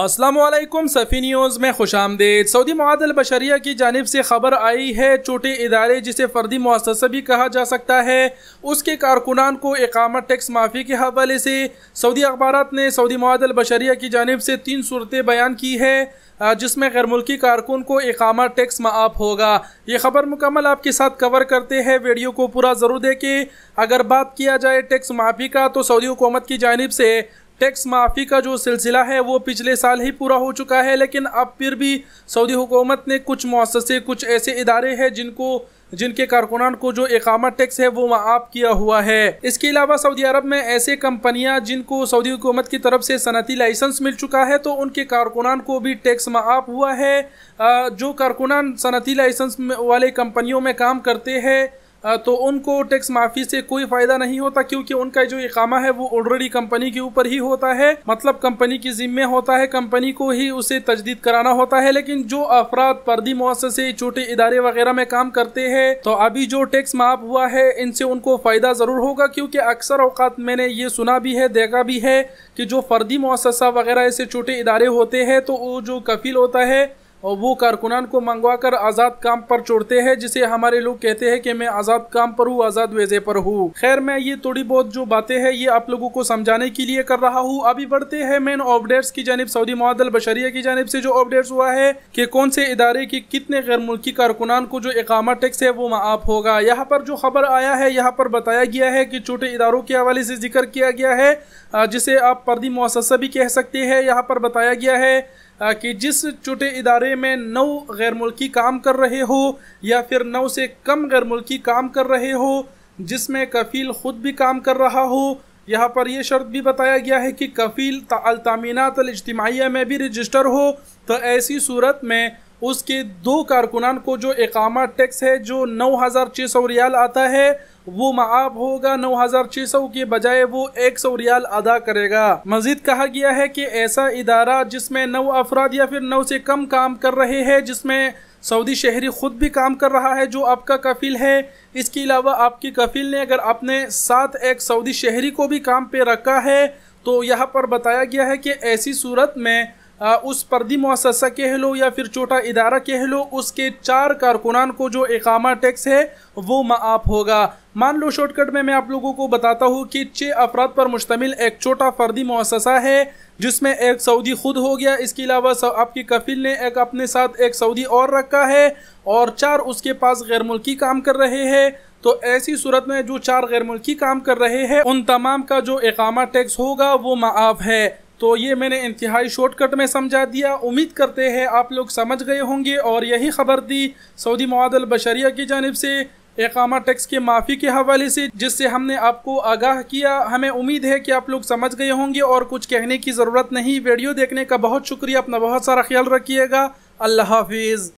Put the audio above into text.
Aslam सफ़ी news में खुश आमदेद Saudi मादल बशरिया की जानब से ख़बर आई है छोटे इदारे जिसे फ़र्दी मुआसा भी कहा जा सकता है उसके कारकुनान को इकामत टैक्स माफ़ी के हवाले से सऊदी अखबार ने सऊदी मादल बशरिया की जानब से तीन सूरतें बयान की है जिसमें गैर मुल्की कारकुन को एकामा टैक्स माफ होगा ये खबर मुकम्मल आपके साथ कवर करते हैं वीडियो को पूरा ज़रूर देखें अगर बात किया जाए टैक्स माफ़ी का तो सऊदी हुकूमत की जानब से टैक्स माफ़ी का जो सिलसिला है वो पिछले साल ही पूरा हो चुका है लेकिन अब फिर भी सऊदी हुकूमत ने कुछ मौसे कुछ ऐसे इदारे हैं जिनको जिनके कारकुनान को जो एक टैक्स है वो माफ किया हुआ है इसके अलावा सऊदी अरब में ऐसे कंपनियां जिनको सऊदी हुकूमत की तरफ से सनती लाइसेंस मिल चुका है तो उनके कारकुनान को भी टैक्स माफ हुआ है जो कारकुनान सनती लाइसेंस वाले कंपनियों में काम करते हैं तो उनको टैक्स माफ़ी से कोई फ़ायदा नहीं होता क्योंकि उनका जो इकामा है वो ऑलरेडी कंपनी के ऊपर ही होता है मतलब कंपनी की जिम्मे होता है कंपनी को ही उसे तजदीद कराना होता है लेकिन जो अफराद पर्दी मुआसे छोटे इदारे वगैरह में काम करते हैं तो अभी जो टैक्स माफ हुआ है इनसे उनको फ़ायदा ज़रूर होगा क्योंकि अक्सर अवकात मैंने ये सुना भी है देखा भी है कि जो फर्दी मुआसा वगैरह ऐसे छोटे इदारे होते हैं तो वो जो कफील होता है और वो कारकुनान को मंगवा कर आज़ाद काम पर छोड़ते हैं जिसे हमारे लोग कहते हैं कि मैं आज़ाद काम पर हूँ आज़ाद वेजे पर हूँ खैर मैं ये थोड़ी बहुत जो बातें हैं ये आप लोगों को समझाने के लिए कर रहा हूँ अभी बढ़ते हैं मेन अपडेट्स की जानब सऊदी मदल बशरिया की जानब से जो अपडेट्स हुआ है कि कौन से इदारे के कितने गैर मुल्की कारकुनान को जो इकामा टैक्स है वो माफ होगा यहाँ पर जो खबर आया है यहाँ पर बताया गया है कि छोटे इदारों के हवाले से जिक्र किया गया है जिसे आप पर्दी मुससा भी कह सकते हैं यहाँ पर बताया गया है कि जिस छोटे इदारे में नौ गैर मुल्की काम कर रहे हो या फिर नौ से कम गैर मुल्की काम कर रहे हो जिसमें कफील ख़ुद भी काम कर रहा हो यहाँ पर यह शर्त भी बताया गया है कि कफील अलतामीनात में भी रजिस्टर हो तो ऐसी सूरत में उसके दो कारकुनान को जो इकामा टैक्स है जो नौ हज़ार छः सौ रियाल आता है वो माफ होगा 9,600 के बजाय वो 100 रियाल अदा करेगा मजीद कहा गया है कि ऐसा इदारा जिसमें नौ अफराद या फिर नौ से कम काम कर रहे हैं जिसमें सऊदी शहरी खुद भी काम कर रहा है जो आपका कफिल है इसके अलावा आपके कफिल ने अगर अपने साथ एक सऊदी शहरी को भी काम पे रखा है तो यहाँ पर बताया गया है कि ऐसी सूरत में उस परदी मुसा कह लो या फिर छोटा इदारा कह लो उसके चार कारकुनान को जो इकामा टैक्स है वो माफ होगा मान लो शॉर्टकट में मैं आप लोगों को बताता हूँ कि छः अफराद पर मुश्तमिल एक छोटा फर्दी मुससा है जिसमें एक सऊदी खुद हो गया इसके अलावा आपकी कफिल ने एक अपने साथ एक सऊदी और रखा है और चार उसके पास गैर मुल्की काम कर रहे हैं तो ऐसी सूरत में जो चार गैर मुल्की काम कर रहे हैं उन तमाम का जो इकामा टैक्स होगा वो माफ है तो ये मैंने इंतहाई शॉर्टकट में समझा दिया उम्मीद करते हैं आप लोग समझ गए होंगे और यही खबर दी सऊदी मवादल बशरिया की जानब से एकामा टैक्स के माफ़ी के हवाले से जिससे हमने आपको आगाह किया हमें उम्मीद है कि आप लोग समझ गए होंगे और कुछ कहने की ज़रूरत नहीं वीडियो देखने का बहुत शुक्रिया अपना बहुत सारा ख्याल रखिएगा अल्लाह हाफिज़